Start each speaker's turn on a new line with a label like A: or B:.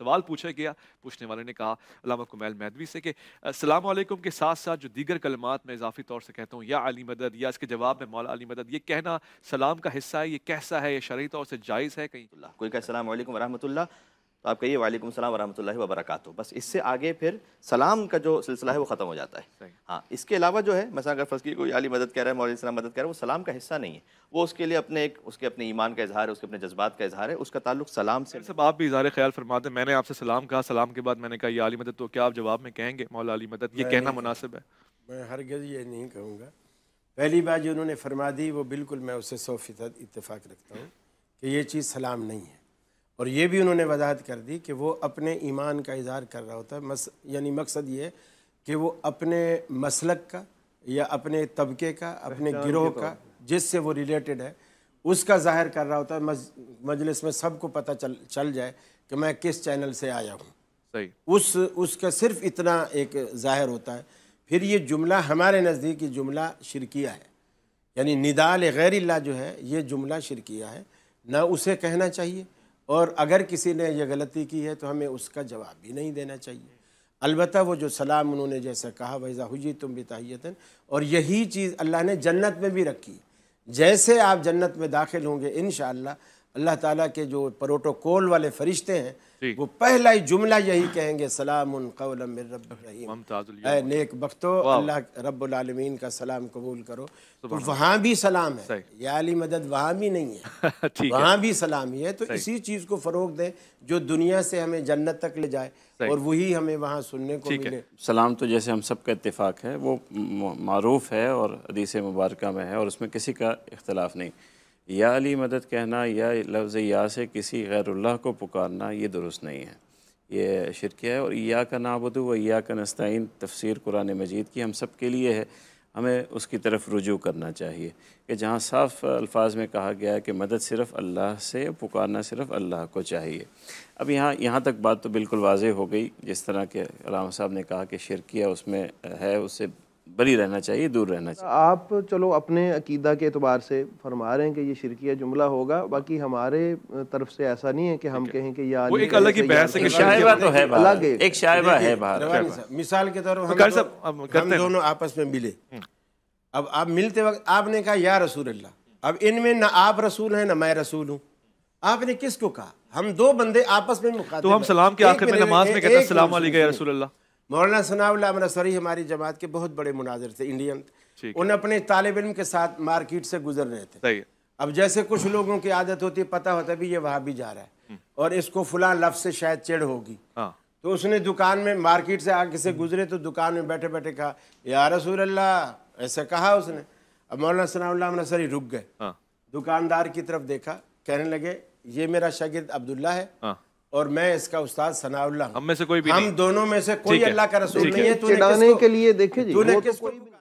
A: सवाल पूछा गया पूछने वाले ने कहा अलामा कुमैल मैदवी से कि सलाम के साथ साथ जो दीगर कलमात मैं इजाफी तौर से कहता हूँ या अली मदद या इसके जवाब में मौला अली मदद ये कहना सलाम का हिस्सा है ये कैसा है ये शरीय तौर से जायज़ है कहीं कोई कहा सलाम वरहमतुल्ला तो आप कहिए वालेकुम सलाम वरहमल वबरक बस इससे आगे फिर
B: सलाम का जो सिलसिला है वो ख़त्म हो
A: जाता है हाँ इसके अलावा जो है मसा अगर फसकी कोई अली मदद कह रहा है मौल सलाम मदद कर रहा है वो सलाम का हिस्सा नहीं है वो उसके लिए अपने एक उसके अपने ईमान का इजहार है उसके अपने जज्बात का इजहार है उसका ताल्लुक सलाम से सब आप भी इजहार ख्याल फरमाते हैं मैंने आपसे सलाम कहा सलाम के बाद मैंने कहा यह अली मदद तो क्या आप जवाब में कहेंगे मौला अली मदद ये कहना मुनासिब है
B: मैं गज ये नहीं कहूँगा पहली बात जो उन्होंने फरमा दी वो बिल्कुल मैं उससे सौ फीसद इतफाक़ रखता हूँ कि ये चीज़ सलाम नहीं है और ये भी उन्होंने वजाहत कर दी कि वो अपने ईमान का इजहार कर रहा होता है मस यानी मकसद ये है कि वो अपने मसलक का या अपने तबके का अपने गिरोह का जिससे वो रिलेटेड है उसका जाहिर कर रहा होता है मज, मजलिस में सबको पता चल चल जाए कि मैं किस चैनल से आया हूँ सही उस उसका सिर्फ इतना एक जाहिर होता है फिर ये जुमला हमारे नज़दीक जुमला शिरकिया है यानी निदाल गैर जो है ये जुमला शिरकिया है ना उसे कहना चाहिए और अगर किसी ने यह गलती की है तो हमें उसका जवाब भी नहीं देना चाहिए अलबत् वो जो सलाम उन्होंने जैसा कहा वैसा हुई तुम तहियतन और यही चीज़ अल्लाह ने जन्नत में भी रखी जैसे आप जन्नत में दाखिल होंगे इन अल्लाह ताला के जो प्रोटोकॉल वाले फरिश्ते
A: हैं वो
B: पहला ही जुमला यही कहेंगे सलाम नेक बख्तो अल्लाह रबालमीन का सलाम कबूल करो तो वहाँ भी सलाम है या अली मदद वहाँ भी नहीं
A: है वहाँ भी
B: सलाम ही है तो इसी चीज़ को फ़रोग दे जो दुनिया से हमें जन्नत तक ले जाए और वही हमें वहाँ सुनने को मिले
A: सलाम तो जैसे हम सब का इतफ़ाक़ है वो मारूफ है और हदीस मुबारक में है और उसमें किसी का इख्तलाफ नहीं या अली मदद कहना या लफ्ज़ या से किसी गैरुल्ला को पुकारना ये दुरुस्त नहीं है ये शिरकिया है और या का नाबदू व या का नस्तिन तफसर कुरान मजीद की हम सब के लिए है हमें उसकी तरफ रुजू करना चाहिए कि जहाँ साफ अल्फाज में कहा गया है कि मदद सिर्फ़ अल्लाह से पुकारना सिर्फ़ अल्लाह को चाहिए अब यहाँ यहाँ तक बात तो बिल्कुल वाज हो गई जिस तरह के राम साहब ने कहा कि शिरकिया उसमें है उससे बरी रहना चाहिए दूर रहना तो
B: चाहिए आप चलो अपने अकीदा के अतबार से फरमा रहे हैं कि ये शिरकिया जुमला होगा बाकी हमारे तरफ से ऐसा नहीं है कि हम कहें कि यार एक अलग ही बहस है कि शायबा तो है अलग एक शायबा है बात मिसाल के तौर पर हम तो तो दोनों आपस में मिले हम्म। अब आप मिलते वक्त आपने कहा या रसूल अल्लाह अब इनमें ना आप रसूल हैं ना मैं रसूल हूँ आपने किसको कहा हम दो बंदे आपस में तो हम सलाम के आखिर में नमाज में कहते हैं सलाम या रसूल अल्लाह मौलाना सनाउल्ला मनसरी हमारी जमात के बहुत बड़े मुनाजिर थे इंडियन उन अपने तालब इम के साथ मार्केट से गुजर रहे थे अब जैसे कुछ लोगों की आदत होती है पता होता भी ये वहाँ भी जा रहा है हम्म। और इसको फुला लफ से शायद चिड़ होगी हाँ। तो उसने दुकान में मार्केट से आगे से गुजरे तो दुकान में बैठे बैठे कहा या रसूल अल्लाह ऐसे कहा उसने अब मौलाना सनाउल्ला मनसरी रुक गए हाँ। दुकानदार की तरफ देखा कहने लगे ये मेरा शागिर्द अब्दुल्ला है हाँ। और मैं इसका उस्ताद सनाउल्ला हम में से कोई भी हम दोनों में से कोई अल्लाह का रसूल नहीं है चिढ़ाने के लिए देखे जी तूने तो किस